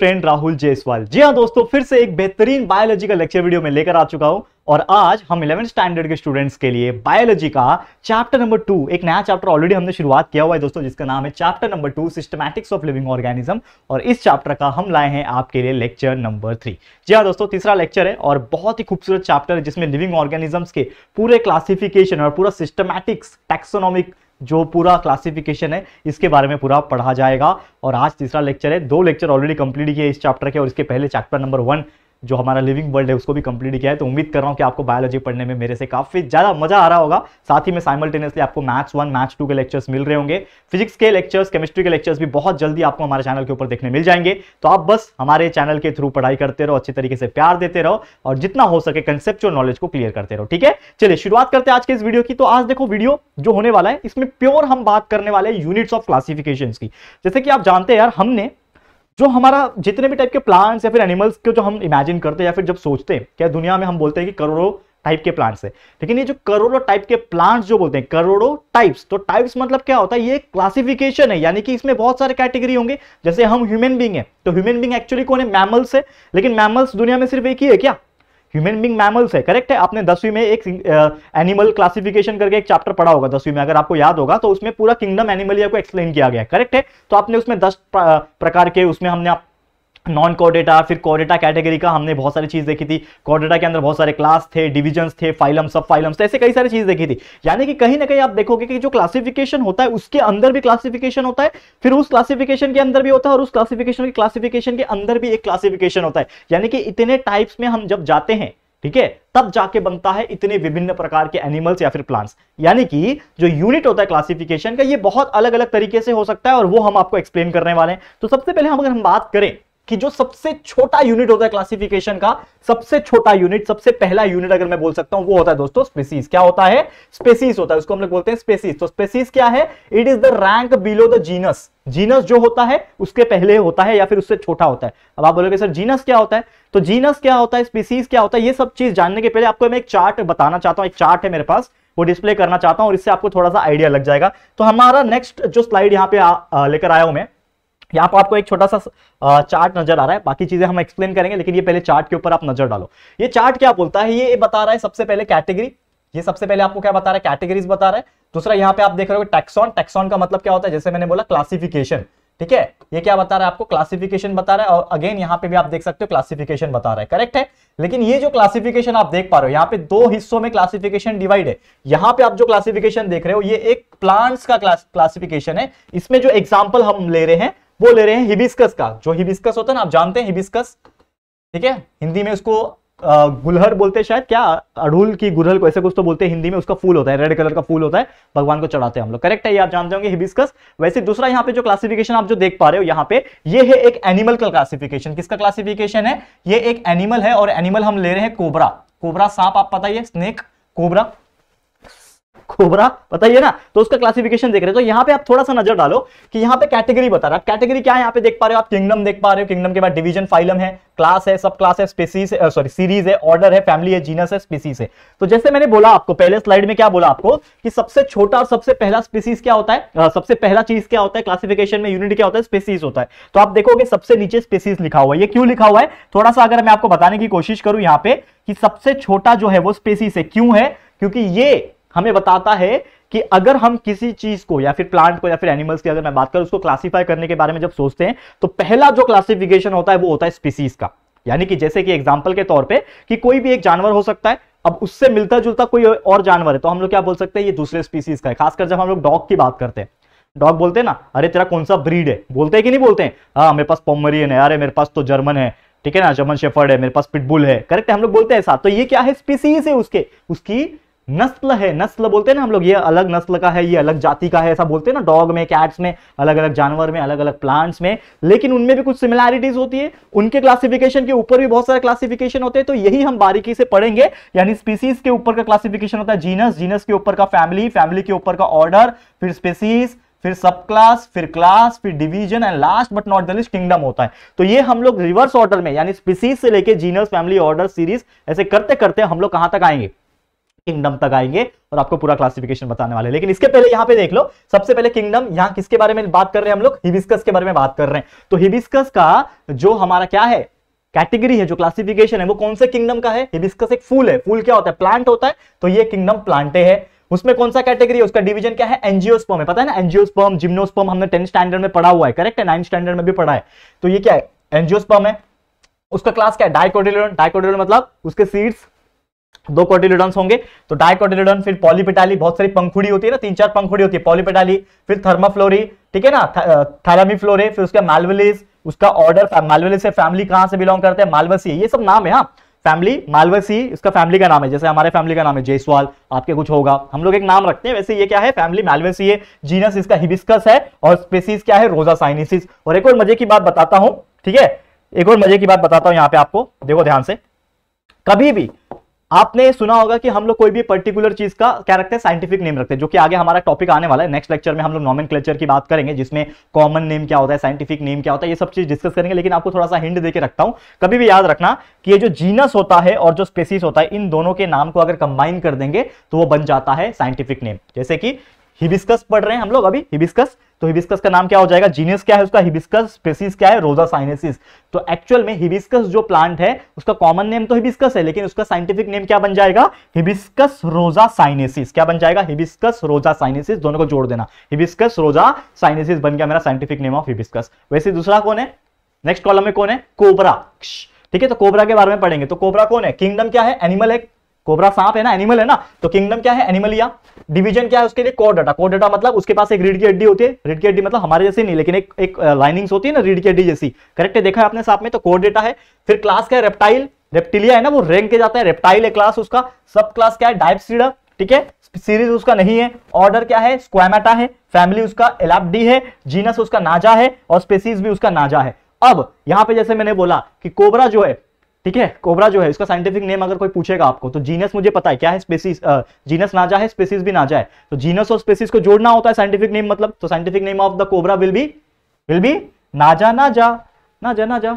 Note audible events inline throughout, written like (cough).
friend Rahul Jaiswal जी हाँ दोस्तों फिर से एक बेहतरीन बायोलॉजी का लेक्चर वीडियो में लेकर आ चुका हूं और आज हम इलेवन स्टैंडर्ड के स्टूडेंट्स के लिए बायोलॉजी का चैप्टर नंबर टू एक नया चैप्टर ऑलरेडी हमने शुरुआत किया हुआ है दोस्तों जिसका नाम है chapter number two systematics of living organism और इस चैप्टर का हम लाए हैं आपके लिए लेक्चर नंबर थ्री जी हाँ दोस्तों तीसरा लेक्चर है और बहुत ही खूबसूरत चैप्टर है जिसमें लिविंग ऑर्गेनिजम्स के पूरे क्लासिफिकेशन और पूरा सिस्टमैटिक्स टेक्सोनॉमिक जो पूरा क्लासिफिकेशन है इसके बारे में पूरा पढ़ा जाएगा और आज तीसरा लेक्चर है दो लेक्चर ऑलरेडी कंप्लीट किए इस चैप्टर के और इसके पहले चैप्टर नंबर वन जो हमारा लिविंग वर्ल्ड है उसको भी कंप्लीट किया है तो उम्मीद कर रहा हूँ कि आपको बायोलॉजी पढ़ने में मेरे से काफ़ी ज़्यादा मजा आ रहा होगा साथ ही में साइमल्टेनियसली आपको मैथ्स वन मैथ्स टू के लेक्चर्स मिल रहे होंगे फिजिक्स के लेक्चर्स केमिस्ट्री के लेक्चर्स भी बहुत जल्दी आपको हमारे चैनल के ऊपर देखने मिल जाएंगे तो आप बस हमारे चैनल के थ्रू पढ़ाई करते रहो अच्छे तरीके से प्यार देते रहो और जितना हो सके कंसेप्चुअल नॉलेज को क्लियर करते रहो ठीक है चलिए शुरुआत करते हैं आज के इस वीडियो की तो आज देखो वीडियो जो होने वाला है इसमें प्योर हम बात करने वाले यूनिट्स ऑफ क्लासिफिकेशन की जैसे कि आप जानते हैं यार हमने जो हमारा जितने भी टाइप के प्लांट्स या फिर एनिमल्स को जो हम इमेजिन करते हैं या फिर जब सोचते हैं क्या दुनिया में हम बोलते हैं कि करोड़ों टाइप के प्लांट्स है लेकिन ये जो करोड़ों टाइप के प्लांट्स जो बोलते हैं करोड़ों टाइप्स तो टाइप्स मतलब क्या होता है ये क्लासिफिकेशन है यानी कि इसमें बहुत सारे कैटेगरी होंगे जैसे हम ह्यूमन बींग है तो ह्यूमन बींग एक्चुअली कौन है मैमल्स है लेकिन मैमल्स दुनिया में सिर्फ एक ही है क्या ह्यूमन बींग मैमल्स है करेक्ट है आपने दसवीं में एक एनिमल क्लासिफिकेशन करके एक चैप्टर पढ़ा होगा दसवीं में अगर आपको याद होगा तो उसमें पूरा किंगडम एनिमल को एक्सप्लेन किया गया करेक्ट है तो आपने उसमें दस प्रकार के उसमें हमने आप नॉन कॉडेटा फिर कॉडेटा कैटेगरी का हमने बहुत सारी चीज देखी थी कॉडेटा के अंदर बहुत सारे क्लास थे डिविजन्स थे फाइलम सब फाइलम्स ऐसे कई सारी चीज देखी थी यानी कि कहीं ना कहीं आप देखोगे कि जो क्लासिफिकेशन होता है उसके अंदर भी क्लासिफिकेशन होता है फिर उस क्लासिफिकेशन के अंदर भी होता है और उस क्लासिफिकेशन के क्लासिफिकेशन के अंदर भी एक क्लासिफिकेशन होता है यानी कि इतने टाइप्स में हम जब जाते हैं ठीक है तब जाके बनता है इतने विभिन्न प्रकार के एनिमल्स या फिर प्लांट्स यानी कि जो यूनिट होता है क्लासिफिकेशन का ये बहुत अलग अलग तरीके से हो सकता है और वो हम आपको एक्सप्लेन करने वाले हैं तो सबसे पहले हम अगर हम बात करें कि जो सबसे छोटा यूनिट होता है क्लासिफिकेशन का सबसे छोटा यूनिट सबसे पहला यूनिट अगर मैं बोल सकता हूं वो होता है दोस्तों स्पेसीज क्या होता है स्पेसीज होता है उसको हम लोग बोलते हैं स्पेसीज तो स्पेसीज क्या है it is the rank below the genus genus जो होता है उसके पहले होता है या फिर उससे छोटा होता है अब आप बोलोगे सर जीनस क्या होता है तो जीनस क्या होता है स्पीसीज क्या होता है ये सब चीज जानने के पहले आपको मैं एक चार्ट बताना चाहता हूं एक चार्ट है मेरे पास वो डिस्प्ले करना चाहता हूं और इससे आपको थोड़ा सा आइडिया लग जाएगा तो हमारा नेक्स्ट जो स्लाइड यहां पे लेकर आया हूं मैं यहाँ पर आपको एक छोटा सा चार्ट नजर आ रहा है बाकी चीजें हम एक्सप्लेन करेंगे लेकिन ये पहले चार्ट के ऊपर आप नजर डालो ये चार्ट क्या बोलता है ये बता रहा है सबसे पहले कैटेगरी ये सबसे पहले आपको क्या बता रहा है कैटेगरीज बता रहा है दूसरा यहाँ पे आप देख रहे हो टैक्सॉन टैक्सॉन का मतलब क्या होता है जैसे मैंने बोला क्लासिफिकेशन ठीक है ये क्या बता रहा है आपको क्लासिफिकेशन बता रहा है और अगेन यहाँ पे भी आप देख सकते हो क्लासिफिकेशन बता रहा है करेक्ट है लेकिन ये जो क्लासिफिकेशन आप देख पा रहे हो यहाँ पे दो हिस्सों में क्लासिफिकेशन डिवाइड है यहाँ पे आप जो क्लासिफिकेशन देख रहे हो ये एक प्लांट्स का क्लासिफिकेशन है इसमें जो एग्जाम्पल हम ले रहे हैं वो ले रहे हैं हिबिस्कस का जो हिबिस्कस होता है ना आप जानते हैं हिबिस्कस ठीक है हिंदी में उसको गुलहर बोलते हैं शायद क्या अड़ूल की गुरहल को ऐसे कुछ तो बोलते हैं हिंदी में उसका फूल होता है रेड कलर का फूल होता है भगवान को चढ़ाते हैं हम लोग करेक्ट है ये आप जानते होंगे हिबिस्कस वैसे दूसरा यहाँ पे जो क्लासिफिकेशन आप जो देख पा रहे हो यहाँ पे ये है एक एनिमल का क्लासिफिकेशन किसका क्लासिफिकेशन है ये एक एनिमल है और एनिमल हम ले रहे हैं कोबरा कोबरा सांप आप पता ही है स्नेक कोबरा कोबरा बताइए ना तो उसका क्लासिफिकेशन देख रहे हो तो यहाँ पे आप थोड़ा सा नजर डालो कि यहाँ पे कैटेगरी बता रहा कैटेगरी क्या है यहाँ पे देख पा रहे हो आप किंगडम देख पा रहे हो किंगडम के बाद डिवीजन फाइलम है क्लास है सब क्लास है स्पेसीज सॉरी सीरीज है ऑर्डर है फैमिली है जीनस है स्पीसीज है तो जैसे मैंने बोला आपको पहले स्लाइड में क्या बोला आपको कि सबसे छोटा और सबसे पहला स्पीसीज क्या होता है सबसे पहला चीज क्या होता है क्लासिफिकेशन में यूनिट क्या होता है स्पेसीज होता है तो आप देखोगे सबसे नीचे स्पेसीज लिखा हुआ है ये क्यों लिखा हुआ है थोड़ा सा अगर मैं आपको बताने की कोशिश करूं यहाँ पे कि सबसे छोटा जो है वो स्पेसीज है क्यों है क्योंकि ये हमें बताता है कि अगर हम किसी चीज को या फिर प्लांट को या फिर एनिमल्स की अगर मैं बात करूं उसको क्लासिफाई करने के बारे में जब सोचते हैं तो पहला जो क्लासिफिकेशन होता है वो होता है स्पीसीज का यानी कि जैसे कि एग्जाम्पल के तौर पर कि कोई भी एक जानवर हो सकता है अब उससे मिलता जुलता कोई और जानवर है तो हम लोग क्या बोल सकते हैं ये दूसरे स्पीसीज का है खासकर जब हम लोग डॉग की बात करते हैं डॉग बोलते हैं ना अरे तेरा कौन सा ब्रीड है बोलते हैं कि नहीं बोलते हैं हाँ मेरे पास पोमरियन है अरे मेरे पास तो जर्मन है ठीक है ना जर्मन शेफर्ड है मेरे पास पिटबुल है करेक्ट है हम लोग बोलते हैं साथ तो ये क्या है स्पीसीज है उसके उसकी नस्ल है नस्ल बोलते हैं ना हम लोग ये अलग नस्ल का है ये अलग जाति का है ऐसा बोलते हैं ना डॉग में कैट्स में अलग अलग जानवर में अलग अलग प्लांट्स में लेकिन उनमें भी कुछ सिमिलैरिटीज होती है उनके क्लासिफिकेशन के ऊपर भी बहुत सारे क्लासिफिकेशन होते हैं तो यही हम बारीकी से पढ़ेंगे यानी स्पीसीज के ऊपर का क्लासिफिकेशन होता है जीनस जीनस के ऊपर का फैमिली फैमिली के ऊपर का ऑर्डर फिर स्पीसीज फिर सब क्लास फिर क्लास फिर division and last but not the least kingdom होता है तो ये हम लोग रिवर्स ऑर्डर में यानी स्पीसीज से लेके जीनस फैमिली ऑर्डर सीरीज ऐसे करते करते हम लोग कहां तक आएंगे किंगडम तक आएंगे और आपको पूरा क्लासिफिकेशन बताने वाले लेकिन इसके पहले यहाँ पे देख लो सबसे पहले किंगडम यहाँ किसके बारे में बात कर रहे हैं हम लोग हिबिस्कस के बारे में बात कर रहे हैं तो हिबिस्कस का जो हमारा क्या है कैटेगरी है जो क्लासिफिकेशन है वो कौन से किंगडम का है हिबिस्कस एक फूल है फूल क्या होता है प्लांट होता है तो ये किंगडम प्लांटे है उसमें कौन सा कैटेगरी है उसका डिवीजन क्या है एनजियोस्पर्म है पता है ना एनजियोस्पर्म जिम्नोस्पर्म हमने टेंथ स्टैंडर्ड में पढ़ा हुआ है करेक्ट है नाइन्थ स्टैंडर्ड में भी पढ़ा है तो ये क्या है एनजियोस्पर्म है उसका क्लास क्या है डाइकोडिलोन डाइकोडिलोन मतलब उसके सीड्स दो कॉटिलोडन होंगे तो कॉटिलोडन फिर पॉलीपेटाली बहुत सारी पंखुड़ी होती है ना तीन चार पंखुड़ी होती है पॉलीपेटाली फिर थर्माफ्लोरी ठीक है ना फ्लोरे फिर उसका मालवेलिस उसका ऑर्डर मालवेलिस से फैमिली कहां से बिलोंग करते हैं मालवसी ये सब नाम है हाँ फैमिली मालवसी उसका फैमिली का नाम है जैसे हमारे फैमिली का नाम है जयसवाल आपके कुछ होगा हम लोग एक नाम रखते हैं वैसे ये क्या है फैमिली मालवेसी है जीनस इसका हिबिस्कस है और स्पेसीज क्या है रोजा साइनिसिस और एक और मजे की बात बताता हूँ ठीक है एक और मजे की बात बताता हूं यहाँ पे आपको देखो ध्यान से कभी भी आपने सुना होगा कि हम लोग कोई भी पर्टिकुलर चीज का क्या रखते हैं साइंटिफिक नेम रखते हैं जो कि आगे हमारा टॉपिक आने वाला है नेक्स्ट लेक्चर में हम लोग नॉमन की बात करेंगे जिसमें कॉमन नेम क्या होता है साइंटिफिक नेम क्या होता है ये सब चीज डिस्कस करेंगे लेकिन आपको थोड़ा सा हिंड देके रखता हूं कभी भी याद रखना कि ये जो जीनस होता है और जो स्पेसिस होता है इन दोनों के नाम को अगर कंबाइन कर देंगे तो वो बन जाता है साइंटिफिक नेम जैसे कि हिबिस्कस पढ़ रहे हैं हम लोग अभी हिबिस्कस तो हिबिस्कस का नाम क्या हो जाएगा जीनियस क्या है उसका हिबिस्कस स्पेसिस क्या है रोजा साइनेसिस तो एक्चुअल में हिबिस्कस जो प्लांट है उसका कॉमन नेम तो हिबिस्कस है लेकिन उसका साइंटिफिक नेम क्या बन जाएगा हिबिस्कस रोजा साइनेसिस क्या बन जाएगा हिबिस्कस रोजा साइनेसिस दोनों को जोड़ देना हिबिस्कस रोजा साइनेसिस बन गया मेरा साइंटिफिक नेम ऑफ हिबिस्कस वैसे दूसरा कौन है नेक्स्ट कॉलम में कौन है कोबरा ठीक है तो कोबरा के बारे में पढ़ेंगे तो कोबरा कौन है किंगडम क्या है एनिमल है कोबरा सांप है ना एनिमल है ना तो किंगडम क्या है एनिमलिया डिवीजन क्या है उसके लिए कोर डाटा कोर डाटा मतलब उसके पास एक रीढ़ की हड्डी होती है रीढ़ की हड्डी मतलब हमारे जैसे नहीं लेकिन एक एक लाइनिंग्स होती है ना रीढ़ की हड्डी जैसी करेक्ट है देखा है आपने साथ में तो कोर डाटा है फिर क्लास क्या है रेप्टाइल रेप्टिलिया है ना वो रैंक के जाता है रेप्टाइल है क्लास उसका सब क्लास क्या है डाइपसीडा ठीक है सीरीज उसका नहीं है ऑर्डर क्या है स्क्वामेटा है फैमिली उसका एलाबडी है जीनस उसका नाजा है और स्पेसीज भी उसका नाजा है अब यहां पे जैसे मैंने बोला कि कोबरा जो है ठीक है कोबरा जो है इसका साइंटिफिक नेम अगर कोई पूछेगा आपको तो जीनस मुझे पता है क्या है स्पेसिस जीनस ना जाए स्पेसिस भी ना जाए तो जीनस और स्पेसिस को जोड़ना होता है साइंटिफिक नेम मतलब तो scientific name of the cobra will be will be Naja ना जा ना जा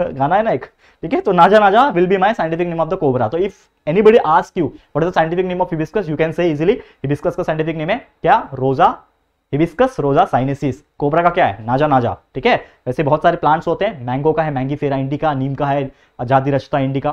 गाना है ना एक ठीक है तो Naja will be my scientific name of the cobra तो if anybody ask you what is the scientific name of hibiscus you can say easily hibiscus का साइंटिफिक नेम है क्या रोजा हिबिस्कस रोजा साइनेसिस कोबरा का क्या है नाजा नाजा ठीक है वैसे बहुत सारे प्लांट्स होते हैं मैंगो का है मैंगी फेरा इंडिका नीम का है आजादी रचता इंडिका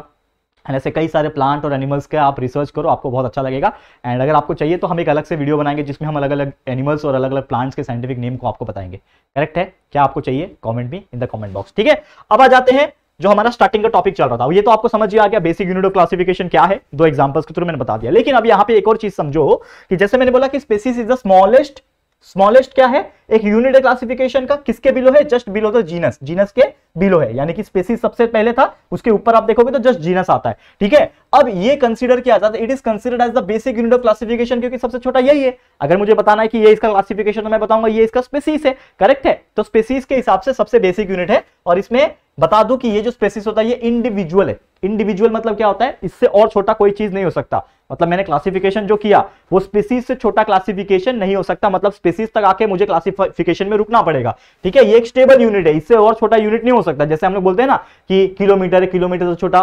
एंड ऐसे कई सारे प्लांट और एनिमल्स के आप रिसर्च करो आपको बहुत अच्छा लगेगा एंड अगर आपको चाहिए तो हम एक अलग से वीडियो बनाएंगे जिसमें हम अलग अलग एनिमल्स और अलग अलग प्लांट्स के साइंटिफिक नेम को आपको बताएंगे करेक्ट है क्या आपको चाहिए कॉमेंट भी इन द कॉमेंट बॉक्स ठीक है अब आ जाते हैं जो हमारा स्टार्टिंग का टॉपिक चल रहा था ये तो आपको समझ आ गया बेसिक यूनिट ऑफ क्लासिफिकेशन क्या है दो एग्जांपल्स के थ्रू मैंने बता दिया लेकिन अब यहाँ पे एक और चीज समझो कि जैसे मैंने बोला कि species is the smallest smallest क्या है एक यूनिट है क्लासिफिकेशन का किसके बिलो है just below the genus genus के बिलो है यानी कि स्पेसिस सबसे पहले था उसके ऊपर आप देखोगे तो जस्ट जीनस आता है ठीक है अब ये कंसीडर किया जाता है it is considered as the basic unit of classification क्योंकि सबसे छोटा यही है अगर मुझे बताना है कि ये इसका क्लासिफिकेशन तो मैं बताऊंगा ये इसका स्पेसिस है करेक्ट है तो स्पेसिस के हिसाब से सबसे बेसिक यूनिट है और इसमें बता दूं कि ये जो स्पेसिस होता है ये इंडिविजुअल है इंडिविजुअल मतलब क्या होता है इससे और छोटा कोई चीज नहीं हो सकता मतलब मैंने क्लासिफिकेशन जो किया वो स्पेसिस से छोटा क्लासिफिकेशन नहीं हो सकता मतलब स्पेसिस तक आके मुझे क्लासिफिकेशन में रुकना पड़ेगा ठीक है ये एक स्टेबल यूनिट है इससे और छोटा यूनिट नहीं हो सकता जैसे हम लोग बोलते हैं ना कि किलोमीटर है किलोमीटर से छोटा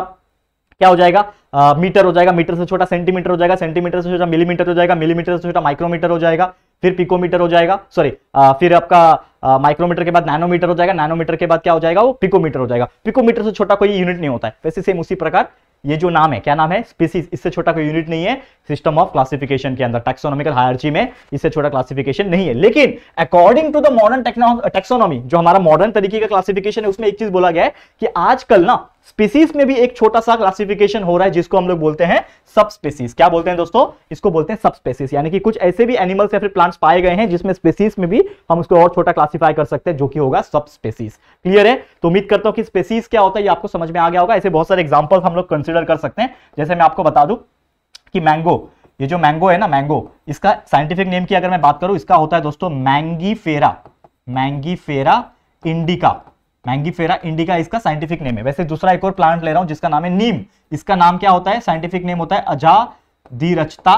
क्या हो जाएगा आ, मीटर हो जाएगा मीटर से छोटा सेंटीमीटर हो जाएगा सेंटीमीटर से छोटा मिलीमीटर हो जाएगा मिलीमीटर से छोटा माइक्रोमीटर हो जाएगा फिर पिकोमीटर हो जाएगा सॉरी फिर आपका माइक्रोमीटर के बाद नैनोमीटर हो जाएगा नैनोमीटर के बाद क्या हो जाएगा वो पिकोमीटर हो जाएगा पिकोमीटर से छोटा कोई यूनिट नहीं होता है वैसे सेम उसी प्रकार ये जो नाम है क्या नाम है स्पीसीज इससे छोटा कोई यूनिट नहीं है सिस्टम ऑफ क्लासिफिकेशन के अंदर टेक्सोनॉमिकल हायरची में इससे छोटा क्लासिफिकेशन नहीं है लेकिन according to the modern taxonomy जो हमारा मॉडर्न तरीके का क्लासिफिकेशन है उसमें एक चीज बोला गया है कि आजकल ना स्पीसीज में भी एक छोटा सा क्लासिफिकेशन हो रहा है जिसको हम लोग बोलते हैं सब स्पेसीज क्या बोलते हैं दोस्तों इसको बोलते हैं सब स्पेसीज यानी कि कुछ ऐसे भी एनिमल्स या फिर प्लांट्स पाए गए हैं जिसमें स्पेसीज में भी हम उसको और छोटा क्लासिफाई कर सकते हैं जो कि होगा सब स्पेसीज क्लियर है तो उम्मीद करता हूं कि स्पेसीज क्या होता है ये आपको समझ में आ गया होगा ऐसे बहुत सारे एग्जाम्पल हम लोग कंसिडर कर सकते हैं जैसे मैं आपको बता दू कि मैंगो ये जो मैंगो है ना मैंगो इसका साइंटिफिक नेम की अगर मैं बात करूं इसका होता है दोस्तों Maggi Mangifera Mangifera indica Mangifera indica इसका साइंटिफिक नेम है वैसे दूसरा एक और प्लांट ले रहा हूं जिसका नाम है नीम इसका नाम क्या होता है साइंटिफिक नेम होता है अजादिरचता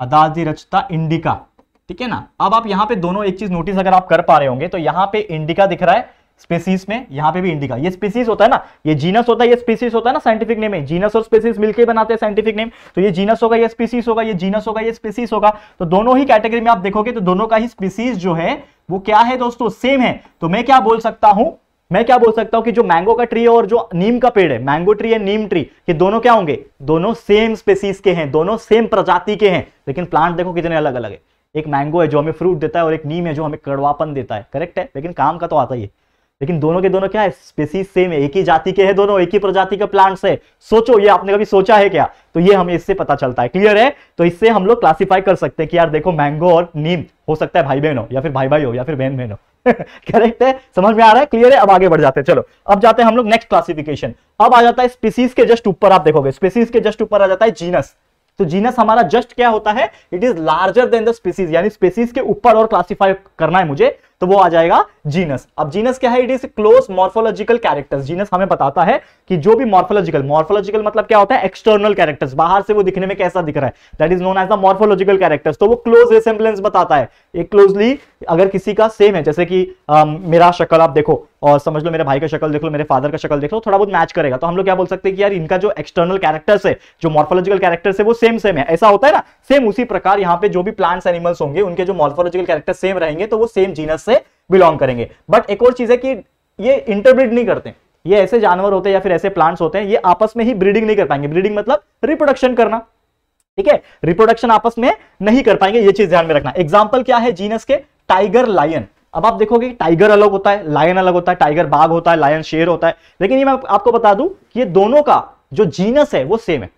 अदादिरचता इंडिका ठीक है ना अब आप यहाँ पे दोनों एक चीज नोटिस अगर आप कर पा रहे होंगे तो यहाँ पे इंडिका दिख रहा है स्पेसीज में यहाँ पे भी इंडिका ये स्पेसीज होता है ना ये जीनस होता है ये स्पेसीज होता है ना साइंटिफिक नेम है जीनस और स्पेसीज मिलकर बनाते हैं साइंटिफिक नेम तो ये जीनस होगा ये स्पेसीज होगा ये जीनस होगा ये स्पेसीज होगा तो दोनों ही कैटेगरी में आप देखोगे तो दोनों का ही स्पेसीज जो है वो क्या है दोस्तों सेम है तो मैं क्या बोल सकता हूं मैं क्या बोल सकता हूं कि जो मैंगो का ट्री है और जो नीम का पेड़ है मैंगो ट्री है नीम ट्री ये दोनों क्या होंगे दोनों सेम स्पेसीज के हैं दोनों सेम प्रजाति के हैं लेकिन प्लांट देखो कितने अलग अलग है एक मैंगो है जो हमें फ्रूट देता है और एक नीम है जो हमें कड़वापन देता है करेक्ट है लेकिन काम का तो आता ही है लेकिन दोनों के दोनों क्या है स्पेसीज सेम है एक ही जाति के है दोनों एक ही प्रजाति के प्लांट्स है सोचो ये आपने कभी सोचा है क्या तो ये हमें इससे पता चलता है क्लियर है तो इससे हम लोग क्लासिफाई कर सकते हैं कि यार देखो मैंगो और नीम हो सकता है भाई बहन हो या फिर भाई भाई हो या फिर बहन बहन हो करेक्ट (laughs) है समझ में आ रहा है क्लियर है अब आगे बढ़ जाते हैं चलो अब जाते हैं हम लोग नेक्स्ट क्लासिफिकेशन अब आ जाता है स्पीसीज के जस्ट ऊपर आप देखोगे स्पीसीज के जस्ट ऊपर आ जाता है जीनस तो जीनस हमारा जस्ट क्या होता है it is larger than the species यानी स्पीसीज के ऊपर और क्लासिफाई करना है मुझे तो वो आ जाएगा जीनस अब जीनस क्या है it is close morphological characters genus हमें बताता है कि जो भी मॉर्फोलॉजिकल मॉर्फोलॉजिकल मतलब क्या होता है एक्सटर्नल कैरेक्टर्स बाहर से वो दिखने में कैसा दिख रहा है that is known as the morphological characters तो वो क्लोज रिसेम्बलेंस बताता है एक क्लोजली अगर किसी का सेम है जैसे कि आ, मेरा शक्ल आप देखो और समझ लो मेरे भाई का शक्ल देख लो मेरे फादर का शक्ल देख लो तो थोड़ा बहुत मैच करेगा तो हम लोग क्या बोल सकते हैं कि यार इनका जो एक्सटर्नल कैरेक्टर्स है जो मॉर्फोलॉजिकल कैरेक्टर्स है वो सेम सेम है ऐसा होता है ना सेम उसी प्रकार यहाँ पे जो भी प्लांट्स एनिमल्स होंगे उनके जो मॉर्फोलॉजिकल कैरेक्टर सेम रहेंगे तो वो सेम जीनस बिलोंग करेंगे बट एक और चीज है कि ये इंटरब्रीड नहीं करते ये ऐसे जानवर होते हैं या फिर ऐसे प्लांट्स होते हैं ये आपस में ही ब्रीडिंग नहीं कर पाएंगे ब्रीडिंग मतलब रिप्रोडक्शन करना ठीक है रिप्रोडक्शन आपस में नहीं कर पाएंगे ये चीज ध्यान में रखना एग्जाम्पल क्या है जीनस के टाइगर लायन अब आप देखोगे टाइगर अलग होता है लायन अलग होता है टाइगर बाघ होता है लायन शेर होता है लेकिन ये मैं आपको बता दूं कि ये दोनों का जो जीनस है वो सेम है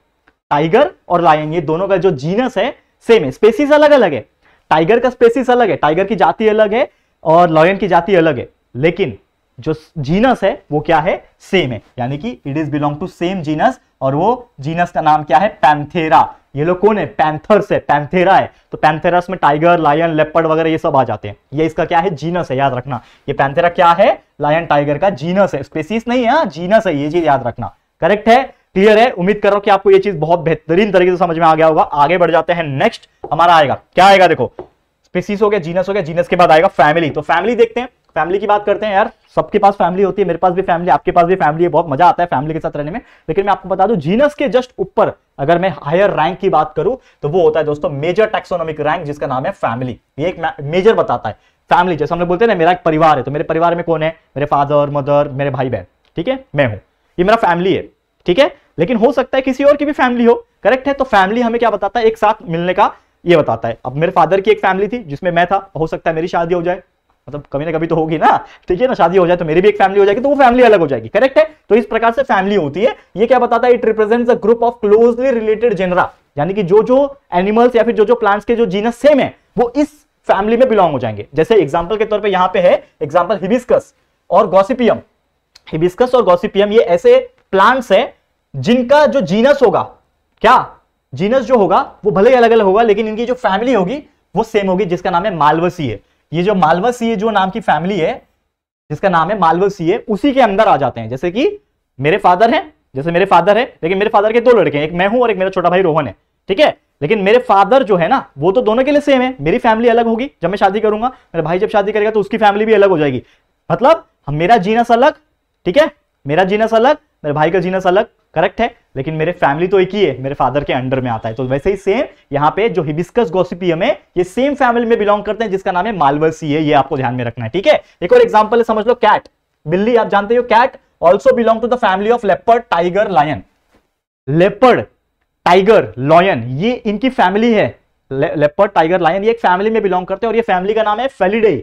टाइगर और लायन ये दोनों का जो जीनस है सेम है स्पेसिस अलग अलग है टाइगर का स्पेसिस अलग है टाइगर की जाति अलग है और लॉयन की जाति अलग है लेकिन जो जीनस है वो क्या है सेम है यानी कि it is belong to same genus और वो जीनस का नाम क्या है पैंथेरा ये लोग कौन है पैंथर्स है पैंथेरा है तो पैंथेरास में टाइगर लायन लेपर्ड वगैरह ये सब आ जाते हैं ये इसका क्या है जीनस है याद रखना ये पैंथेरा क्या है लायन टाइगर का जीनस है स्पेसिस नहीं है जीनस हाँ, है ये चीज याद रखना करेक्ट है क्लियर है उम्मीद कर रहा हूं कि आपको ये चीज बहुत बेहतरीन तरीके से समझ में आ गया होगा आगे बढ़ जाते हैं नेक्स्ट हमारा आएगा क्या आएगा देखो स्पीसीज हो गया जीनस हो गया जीनस के बाद आएगा फैमिली तो फैमिली देखते हैं फैमिली की बात करते हैं यार सबके पास फैमिली होती है मेरे पास भी फैमिली आपके पास भी फैमिली है बहुत मजा आता है फैमिली के साथ रहने में लेकिन मैं आपको बता दूं जीनस के जस्ट ऊपर अगर मैं हायर रैंक की बात करूं तो वो होता है दोस्तों मेजर टैक्सोनॉमिक रैंक जिसका नाम है फैमिली ये एक मेजर बताता है फैमिली जैसे हम लोग बोलते हैं ना मेरा एक परिवार है तो मेरे परिवार में कौन है मेरे फादर मदर मेरे भाई बहन ठीक है मैं हूं ये मेरा फैमिली है ठीक है लेकिन हो सकता है किसी और की भी फैमिली हो करेक्ट है तो फैमिली हमें क्या बताता है एक साथ मिलने का ये बताता है अब मेरे फादर की एक फैमिली थी जिसमें मैं था हो सकता है मेरी शादी हो जाए मतलब कभी ना कभी तो होगी ना ठीक है ना शादी हो जाए तो मेरी भी एक फैमिली हो जाएगी तो वो फैमिली अलग हो जाएगी करेक्ट है तो इस प्रकार से फैमिली होती है ये क्या बताता है it represents a group of closely related genera यानी कि जो जो एनिमल्स या फिर जो जो प्लांट्स के जो जीनस सेम है वो इस फैमिली में बिलोंग हो जाएंगे जैसे एग्जाम्पल के तौर पर यहाँ पे है एग्जाम्पल हिबिस्कस और गोसिपियम हिबिस्कस और गोसिपियम ये ऐसे प्लांट्स है जिनका जो जीनस होगा क्या जीनस जो होगा वो भले ही अलग अलग होगा लेकिन इनकी जो फैमिली होगी वो सेम होगी जिसका नाम है मालवसी है ये जो मालवसी जो नाम की फैमिली है जिसका नाम है है उसी के अंदर आ जाते हैं जैसे कि मेरे फादर हैं जैसे मेरे फादर है लेकिन मेरे फादर के दो लड़के हैं एक मैं हूं और एक मेरा छोटा भाई रोहन है ठीक है लेकिन मेरे फादर जो है ना वो तो दोनों के लिए सेम है मेरी फैमिली अलग होगी जब मैं शादी करूंगा मेरा भाई जब शादी करेगा तो उसकी फैमिली भी अलग हो जाएगी मतलब मेरा जीनस अलग ठीक है मेरा जीनस अलग मेरे भाई का जीनस अलग करेक्ट है लेकिन मेरे फैमिली तो एक ही है मेरे फादर के अंडर में आता है तो वैसे ही सेम यहाँ पे जो हिबिस्कस गोसिपियम है ये सेम फैमिली में बिलोंग करते हैं जिसका नाम है मालवसी है ये आपको ध्यान में रखना है ठीक है एक और एग्जाम्पल समझ लो कैट बिल्ली आप जानते हो cat also belong to the family of leopard tiger lion leopard tiger lion ये इनकी फैमिली है लेपर्ड टाइगर लायन ये एक फैमिली में बिलोंग करते हैं और ये फैमिली का नाम है फेलिडे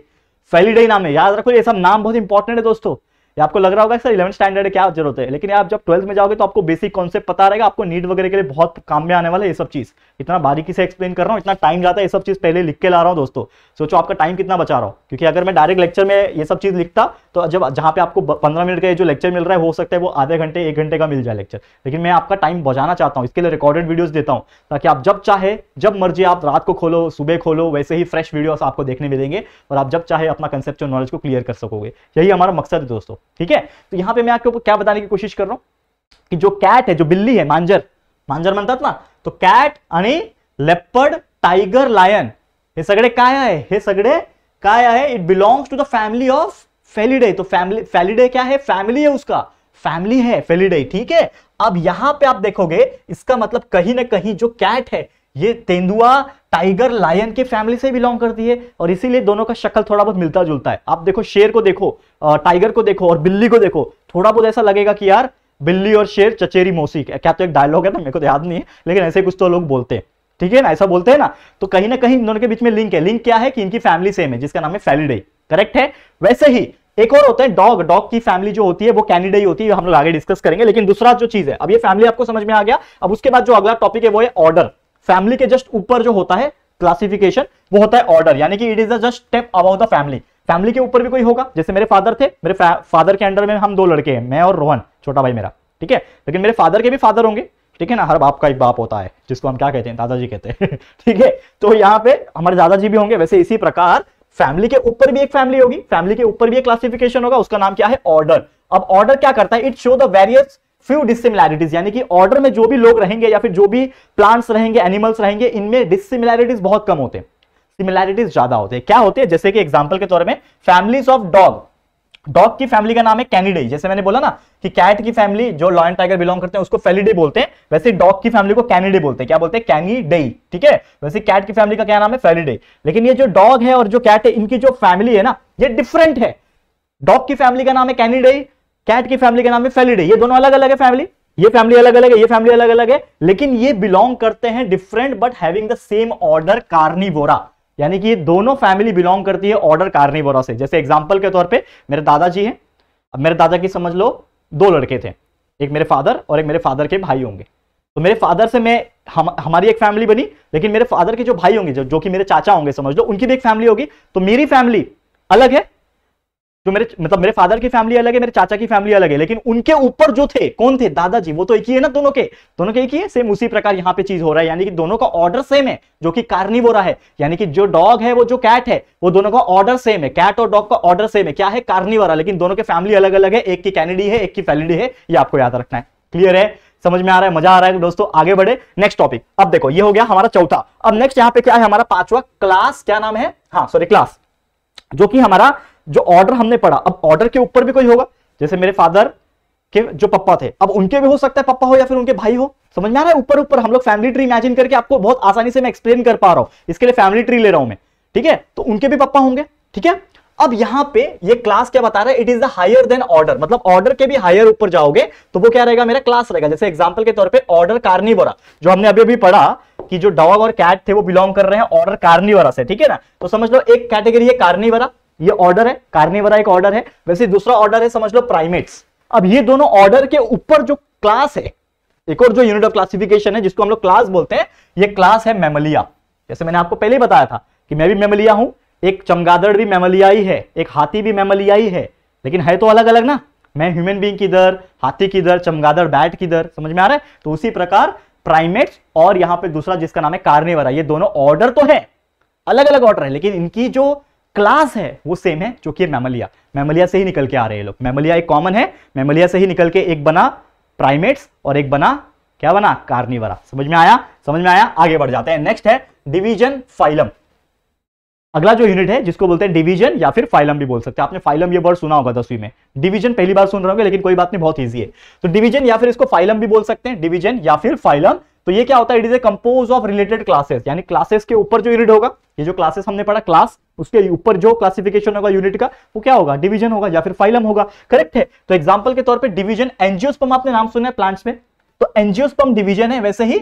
फेलिडे नाम है याद रखो ये सब नाम बहुत इंपॉर्टेंट है दोस्तों ये आपको लग रहा होगा सर इलेवन स्टैंडर्ड क्या जरूरत है लेकिन आप जब ट्वेल्थ में जाओगे तो आपको बेसिक कॉन्सेप्ट पता रहेगा आपको नीट वगैरह के लिए बहुत काम में आने वाला है ये सब चीज़ इतना बारीकी से एक्सप्लेन कर रहा हूँ इतना टाइम जाता है ये सब चीज़ पहले लिख के ला रहा हूँ दोस्तों सोचो आपका टाइम कितना बचा रहा हूँ क्योंकि अगर मैं डायरेक्ट लेक्चर में ये सब चीज़ लिखता तो जब जहाँ पे आपको पंद्रह मिनट का जो लेक्चर मिल रहा है हो सकता है वो आधे घंटे एक घंटे का मिल जाए लेक्चर लेकिन मैं आपका टाइम बचाना चाहता हूँ इसके लिए रिकॉर्डेड वीडियोज़ देता हूँ ताकि आप जब चाहे जब मर्जी आप रात को खोलो सुबह खोलो वैसे ही फ्रेश वीडियोस आपको देखने मिलेंगे और आप जब चाहे अपना कंसेप्ट नॉलेज को क्लियर कर सकोगे यही हमारा मकसद है दोस्तों ठीक है तो यहाँ पे मैं आपको क्या बताने की कोशिश कर रहा हूँ कि जो कैट है जो बिल्ली है मांजर मांजर बनता ना तो कैट लेपर्ड टाइगर लायन ये सगड़े का आहे हे it belongs to the family of Felidae तो फैमिली फेलिडे क्या है फैमिली है उसका फैमिली है फेलिडे ठीक है अब यहां पे आप देखोगे इसका मतलब कहीं ना कहीं जो कैट है ये तेंदुआ टाइगर लायन के फैमिली से बिलोंग करती है और इसीलिए दोनों का शक्ल थोड़ा बहुत मिलता जुलता है आप देखो शेर को देखो टाइगर को देखो और बिल्ली को देखो थोड़ा बहुत ऐसा लगेगा कि यार बिल्ली और शेर चचेरी मौसी क्या तो एक डायलॉग है ना मेरे को तो याद नहीं है लेकिन ऐसे कुछ तो लोग बोलते हैं ठीक है ना ऐसा बोलते हैं ना तो कहीं ना कहीं इन दोनों के बीच में लिंक है लिंक क्या है कि इनकी फैमिली सेम है जिसका नाम है फैलिडे करेक्ट है वैसे ही एक और होता है डॉग डॉग की फैमिली जो होती है वो कैनिडा ही होती है हम लोग आगे डिस्कस करेंगे लेकिन दूसरा जो चीज है अब ये फैमिली आपको समझ में आ गया अब उसके बाद जो अगला टॉपिक है वो है ऑर्डर फैमिली के जस्ट ऊपर जो होता है क्लासिफिकेशन वो होता है ऑर्डर यानी कि it is the just step about the family family के ऊपर भी कोई होगा जैसे मेरे फादर थे मेरे फादर के अंडर में हम दो लड़के हैं मैं और रोहन छोटा भाई मेरा ठीक है लेकिन मेरे फादर के भी फादर होंगे ठीक है ना हर बाप का एक बाप होता है जिसको हम क्या कहते हैं दादाजी कहते हैं (laughs) ठीक है तो यहाँ पे हमारे दादाजी भी होंगे वैसे इसी प्रकार फैमिली के ऊपर भी एक फैमिली होगी फैमिली के ऊपर भी एक क्लासिफिकेशन होगा उसका नाम क्या है ऑर्डर अब ऑर्डर क्या करता है it show the various few dissimilarities यानी कि ऑर्डर में जो भी लोग रहेंगे या फिर जो भी प्लांट्स रहेंगे एनिमल्स रहेंगे इनमें डिसिमिलैरिटीज बहुत कम होते हैं सिमिलैरिटीज ज्यादा होते हैं क्या होते हैं जैसे कि एग्जाम्पल के तौर में फैमिलीज ऑफ डॉग डॉग की फैमिली का नाम है कैनिडे जैसे मैंने बोला ना कि कैट की फैमिली जो लॉयन टाइगर बिलोंग करते हैं उसको फेलिडे बोलते हैं वैसे डॉग की फैमिली को कैनिडे बोलते हैं क्या बोलते हैं कैनिडे ठीक है वैसे कैट की फैमिली का क्या नाम है फेलिडे लेकिन ये जो डॉग है और जो कैट है इनकी जो फैमिली है ना ये डिफरेंट है डॉग की फैमिली का नाम है कैनिडे कैट की फैमिली का नाम है फेलिडे ये दोनों अलग अलग है फैमिली ये फैमिली अलग अलग है ये फैमिली अलग अलग है लेकिन ये बिलोंग करते हैं different but having the same order Carnivora यानी कि ये दोनों फैमिली बिलोंग करती है ऑर्डर कार्निवोरा से जैसे एग्जाम्पल के तौर पर मेरे दादाजी हैं अब मेरे दादा की समझ लो दो लड़के थे एक मेरे फादर और एक मेरे फादर के भाई होंगे तो मेरे फादर से मैं हम हमारी एक फैमिली बनी लेकिन मेरे फादर के जो भाई होंगे जो जो कि मेरे चाचा होंगे समझ लो उनकी भी एक फैमिली होगी तो मेरी फैमिली अलग है जो तो मेरे मतलब मेरे फादर की फैमिली अलग है मेरे चाचा की फैमिली अलग है लेकिन उनके ऊपर जो थे कौन थे दादाजी वो तो एक ही है ना दोनों के दोनों के एक ही है सेम उसी प्रकार यहाँ पे चीज हो रहा है यानी कि दोनों का ऑर्डर सेम है जो कि बोरा है यानी कि जो डॉग है वो जो कैट है वो दोनों का ऑर्डर सेम है कैट और डॉग का ऑर्डर सेम है क्या है कार्निवोरा लेकिन दोनों के फैमिली अलग अलग है एक की कैनेडी है एक की फैलिडी है ये आपको याद रखना है क्लियर है समझ में आ रहा है मजा आ रहा है तो दोस्तों आगे बढ़े नेक्स्ट टॉपिक अब देखो ये हो गया हमारा चौथा अब नेक्स्ट यहाँ पे क्या है हमारा पांचवा क्लास क्या नाम है हाँ सॉरी क्लास जो कि हमारा जो ऑर्डर हमने पढ़ा अब ऑर्डर के ऊपर भी कोई होगा जैसे मेरे फादर के जो पप्पा थे अब उनके भी हो सकता है पप्पा हो या फिर उनके भाई हो समझ में आ रहा है ऊपर ऊपर हम लोग फैमिली ट्री इमेजिन करके आपको बहुत आसानी से मैं एक्सप्लेन कर पा रहा हूं इसके लिए फैमिली ट्री ले रहा हूं मैं ठीक है तो उनके भी पप्पा होंगे ठीक है अब यहां पे ये क्लास क्या बता रहा है it is the higher than order मतलब ऑर्डर के भी हायर ऊपर जाओगे तो वो क्या रहेगा मेरा क्लास रहेगा जैसे एग्जांपल के तौर पे ऑर्डर कार्निवोरा जो हमने अभी अभी पढ़ा कि जो डॉग और कैट थे वो बिलोंग कर रहे हैं ऑर्डर कार्निवोरा से ठीक है ना तो समझ लो एक कैटेगरी है कार्निवोरा ये ऑर्डर है कार्निवरा एक ऑर्डर है वैसे दूसरा ऑर्डर है समझ लो प्राइमेट्स अब ये दोनों ऑर्डर के ऊपर जो क्लास है एक और जो यूनिट ऑफ क्लासिफिकेशन है जिसको हम लोग क्लास बोलते हैं ये क्लास है मेमलिया जैसे मैंने आपको पहले बताया था कि मैं भी मेमलिया हूं एक चमगादड़ भी मेमलिया ही है एक हाथी भी मेमलिया ही है लेकिन है तो अलग अलग ना मैं ह्यूमन बींग किधर हाथी किधर चमगादड़ बैट किधर समझ में आ रहा है तो उसी प्रकार प्राइमेट्स और यहां पे दूसरा जिसका नाम है कार्निवरा ये दोनों ऑर्डर तो है अलग अलग ऑर्डर है लेकिन इनकी जो क्लास है वो सेम है जो कि मेमलिया मेमलिया से ही निकल के आ रहे हैं लोग मेमलिया एक कॉमन है मेमलिया से ही निकल के एक बना प्राइमेट्स और एक बना क्या बना कार्निवरा समझ में आया समझ में आया आगे बढ़ जाते हैं नेक्स्ट है डिवीजन फाइलम अगला जो यूनिट है जिसको बोलते हैं डिवीजन या फिर फाइलम भी बोल सकते हैं आपने फाइलम ये वर्ड सुना होगा दसवीं में डिवीजन पहली बार सुन रहे होंगे लेकिन कोई बात नहीं बहुत ईजी है तो डिवीजन या फिर इसको फाइलम भी बोल सकते हैं डिवीजन या फिर फाइलम तो ये क्या होता है it is a compose of related classes यानी क्लासेस के ऊपर जो यूनिट होगा ये जो क्लासेस हमने पढ़ा क्लास उसके ऊपर जो क्लासिफिकेशन होगा यूनिट का वो क्या होगा डिवीजन होगा या फिर फाइलम होगा करेक्ट है तो एग्जाम्पल के तौर पर डिवीजन एनजियोस्पम आपने नाम सुना है प्लांट्स में तो एनजियोस्पम डिवीजन है वैसे ही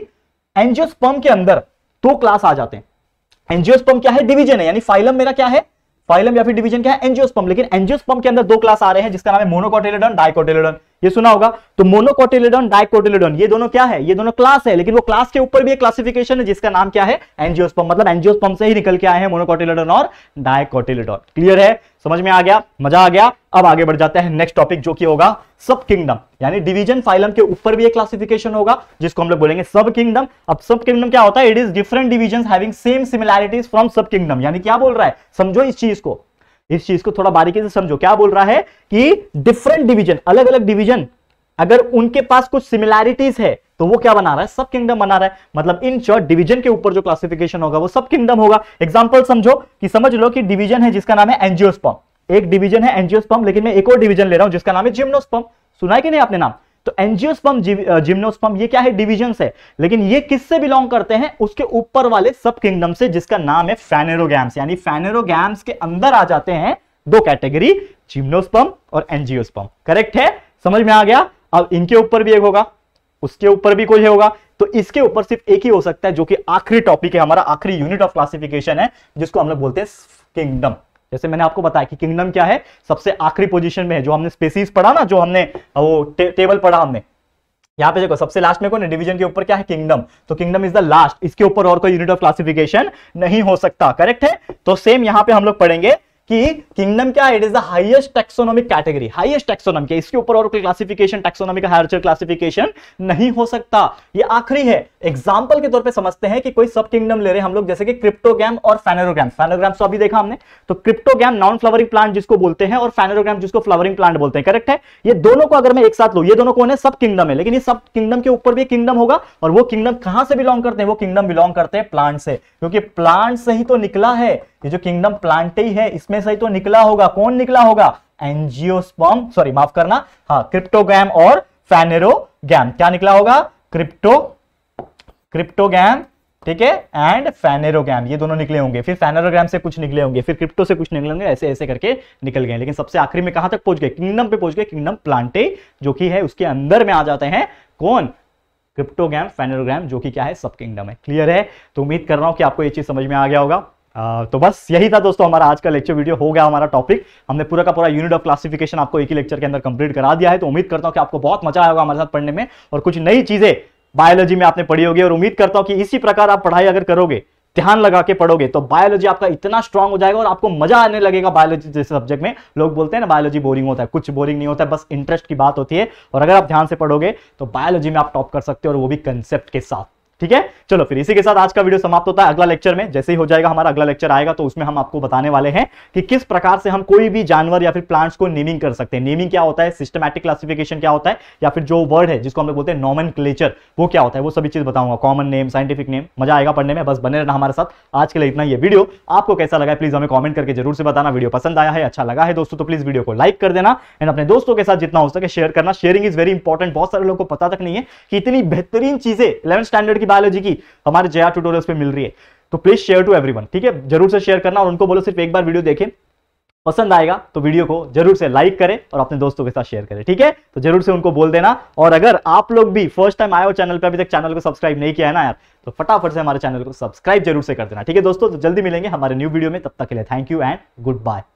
एनजियोस्पम के अंदर दो क्लास आ जाते हैं एनजियोस्पम क्या है डिवीजन है यानी फाइलम मेरा क्या है फाइलम या फिर डिवीजन क्या है एनजियोस्पम लेकिन एनजियोस्पम के अंदर दो क्लास आ रहे हैं जिसका नाम है मोनोकोटेलेडन डायकोटेलेडन ये सुना होगा तो मोनोकोटिलेडॉन डाइकोटिलेडॉन ये दोनों क्या है ये दोनों क्लास है लेकिन वो क्लास के ऊपर भी एक क्लासिफिकेशन है जिसका नाम क्या है एंजियोस्पम मतलब एंजियोस्पम से ही निकल के आए हैं मोनोकोटिलेडॉन और डाइकोटिलेडॉन क्लियर है समझ में आ गया मजा आ गया अब आगे बढ़ जाते हैं नेक्स्ट टॉपिक जो कि होगा सब किंगडम यानी डिवीजन फाइलम के ऊपर भी एक क्लासिफिकेशन होगा जिसको हम लोग बोलेंगे सब किंगडम अब सब किंगडम क्या होता है it is different division having same similarities from sub kingdom यानी क्या बोल रहा है समझो इस चीज को इस चीज को थोड़ा बारीकी से समझो क्या बोल रहा है कि डिफरेंट डिवीजन अलग अलग डिवीजन अगर उनके पास कुछ सिमिलैरिटीज है तो वो क्या बना रहा है सब किंगडम बना रहा है मतलब इन शॉर्ट डिवीजन के ऊपर जो क्लासिफिकेशन होगा वो सब किंगडम होगा एग्जाम्पल समझो कि समझ लो कि डिवीजन है जिसका नाम है एनजियोस्पम एक डिवीजन है एनजियोस्पम लेकिन मैं एक और डिवीजन ले रहा हूं जिसका नाम है जिम्नोस्पम सुना है कि नहीं आपने नाम तो एंजियोस्पम जिम्नोस्पम ये क्या है डिविजन है लेकिन ये किससे बिलोंग करते हैं उसके ऊपर वाले सब किंगडम से जिसका नाम है फैनेरोगैम्स यानी फैनेरोगैम्स के अंदर आ जाते हैं दो कैटेगरी जिम्नोस्पम और एंजियोस्पम करेक्ट है समझ में आ गया अब इनके ऊपर भी एक होगा उसके ऊपर भी कोई होगा तो इसके ऊपर सिर्फ एक ही हो सकता है जो कि आखिरी टॉपिक है हमारा आखिरी यूनिट ऑफ क्लासिफिकेशन है जिसको हम लोग बोलते हैं किंगडम जैसे मैंने आपको बताया कि किंगडम क्या है सबसे आखिरी पोजीशन में है जो हमने स्पेसिस पढ़ा ना जो हमने वो टे, टेबल पढ़ा हमने यहाँ पे देखो सबसे लास्ट में कौन है डिवीजन के ऊपर क्या है किंगडम तो किंगडम इज द लास्ट इसके ऊपर और कोई यूनिट ऑफ क्लासिफिकेशन नहीं हो सकता करेक्ट है तो सेम यहाँ पे हम लोग पढ़ेंगे कि किंगडम क्या है it is the highest taxonomic category highest taxonomic है इसके ऊपर और कोई क्लासिफिकेशन टेक्सोनॉमी का हायर क्लासिफिकेशन नहीं हो सकता ये आखिरी है एग्जांपल के तौर पर समझते हैं कि कोई सब किंगडम ले रहे हम लोग जैसे कि क्रिप्टोग्राम और फेनेरोग्राम फैनोग्राम तो अभी देखा हमने तो क्रिप्टोग्राम नॉन फ्लावरिंग प्लांट जिसको बोलते हैं और फेनेरोग्राम जिसको फ्लावरिंग प्लांट बोलते हैं करेक्ट है ये दोनों को अगर मैं एक साथ लू ये दोनों कौन है सब किंगडम है लेकिन ये सब किंगडम के ऊपर भी किंगडम होगा और वो किंगडम कहां से बिलोंग करते हैं वो किंगडम बिलोंग करते हैं प्लांट से क्योंकि प्लांट से ही तो निकला है ये जो किंगडम प्लांट ही है इसमें में सही तो निकला होगा कौन निकला होगा एंजियोस्पर्म सॉरी माफ करना हाँ क्रिप्टोगैम और फैनेरोगैम क्या निकला होगा क्रिप्टो क्रिप्टोगैम ठीक है एंड फैनेरोग्राम ये दोनों निकले होंगे फिर फैनेरोग्राम से कुछ निकले होंगे फिर क्रिप्टो से कुछ निकले होंगे ऐसे ऐसे करके निकल गए लेकिन सबसे आखिरी में कहां तक पहुंच गए किंगडम पे पहुंच गए किंगडम प्लांटे जो कि है उसके अंदर में आ जाते हैं कौन क्रिप्टोग्राम फैनेरोग्राम जो कि क्या है सब किंगडम है क्लियर है तो उम्मीद कर रहा हूं कि आपको ये चीज समझ में आ गया होगा तो बस यही था दोस्तों हमारा आज का लेक्चर वीडियो हो गया हमारा टॉपिक हमने पूरा का पूरा यूनिट ऑफ क्लासिफिकेशन आपको एक ही लेक्चर के अंदर कंप्लीट करा दिया है तो उम्मीद करता हूँ कि आपको बहुत मजा आएगा हमारे साथ पढ़ने में और कुछ नई चीजें बायोलॉजी में आपने पढ़ी होगी और उम्मीद करता हूँ कि इसी प्रकार आप पढ़ाई अगर करोगे ध्यान लगा के पढ़ोगे तो बायोलॉजी आपका इतना स्ट्रांग हो जाएगा और आपको मजा आने लगेगा बायोलॉजी जैसे सब्जेक्ट में लोग बोलते हैं ना बायोलॉजी बोरिंग होता है कुछ बोरिंग नहीं होता है बस इंटरेस्ट की बात होती है और अगर आप ध्यान से पढ़ोगे तो बायोलॉजी में आप टॉप कर सकते हो और वो भी कंसेप्ट के साथ ठीक है चलो फिर इसी के साथ आज का वीडियो समाप्त होता है अगला लेक्चर में जैसे ही हो जाएगा हमारा अगला लेक्चर आएगा तो उसमें हम आपको बताने वाले हैं कि किस प्रकार से हम कोई भी जानवर या फिर प्लांट्स को नेमिंग कर सकते हैं नेमिंग क्या होता है सिस्टमैटिक क्लासिफिकेशन क्या होता है या फिर जो वर्ड है जिसको हम लोग बोलते हैं नॉमन क्लेचर वो क्या होता है वो सभी चीज बताऊंगा कॉमन नेम साइंटिफिक नेम मजा आएगा पढ़ने में बस बने रहना हमारे साथ आज के लिए इतना ये वीडियो आपको कैसा लगा प्लीज हमें कॉमेंट करके जरूर से बताना वीडियो पसंद आया है अच्छा लगा है दोस्तों तो प्लीज वीडियो को लाइक कर देना एंड अपने दोस्तों के साथ जितना हो सके शेयर करना शेयरिंग इज वेरी इंपॉर्टेंट बहुत सारे लोगों को पता तक नहीं है कि इतनी बेहतरीन चीजें इलेवन स्टैंडर्ड की बायोलॉजी की हमारे जया ट्यूटोरियल्स पे मिल रही है तो प्लीज शेयर टू एवरीवन ठीक है जरूर से शेयर करना और उनको बोलो सिर्फ एक बार वीडियो देखें पसंद आएगा तो वीडियो को जरूर से लाइक करें और अपने दोस्तों के साथ शेयर करें ठीक है तो जरूर से उनको बोल देना और अगर आप लोग भी फर्स्ट टाइम आए हो चैनल पर अभी तक चैनल को सब्सक्राइब नहीं किया है ना यार तो फटाफट से हमारे चैनल को सब्सक्राइब जरूर से कर देना ठीक है दोस्तों तो जल्दी मिलेंगे हमारे न्यू वीडियो में तब तक के लिए thank you and good bye